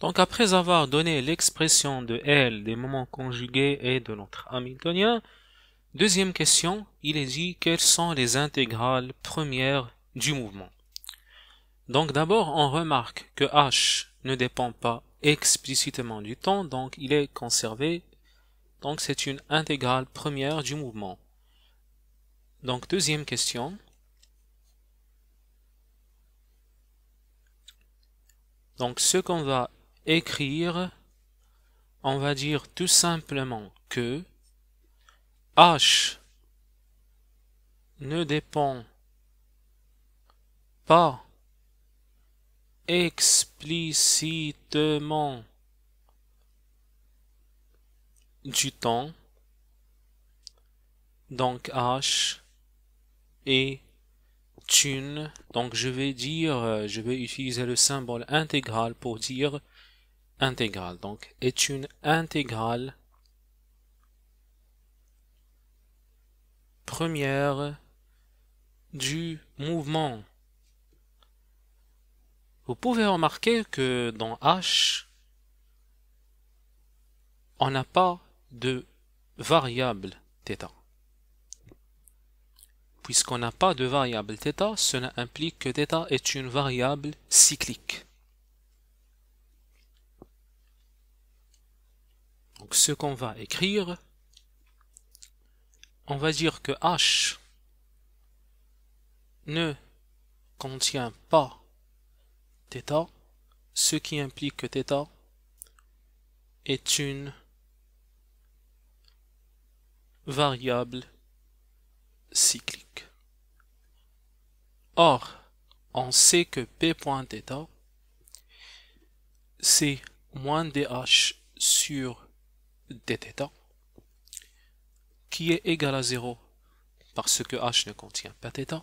Donc après avoir donné l'expression de L des moments conjugués et de notre hamiltonien, deuxième question, il est dit quelles sont les intégrales premières du mouvement. Donc d'abord, on remarque que H ne dépend pas explicitement du temps, donc il est conservé. Donc c'est une intégrale première du mouvement. Donc deuxième question. Donc ce qu'on va écrire, on va dire tout simplement que H ne dépend pas explicitement du temps, donc H est une, donc je vais dire, euh, je vais utiliser le symbole intégral pour dire intégrale donc est une intégrale première du mouvement. Vous pouvez remarquer que dans H, on n'a pas de variable θ. Puisqu'on n'a pas de variable θ, cela implique que θ est une variable cyclique. Donc ce qu'on va écrire, on va dire que H ne contient pas θ, ce qui implique que θ est une variable cyclique. Or, on sait que P.θ, c'est moins dH sur dθ qui est égal à 0 parce que h ne contient pas θ,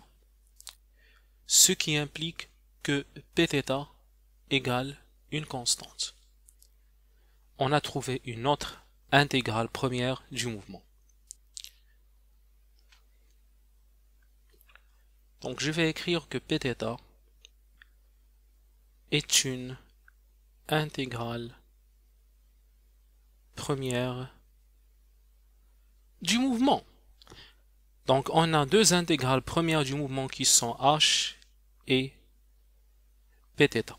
ce qui implique que pθ égale une constante. On a trouvé une autre intégrale première du mouvement. Donc je vais écrire que pθ est une intégrale première du mouvement. Donc on a deux intégrales premières du mouvement qui sont h et pθ.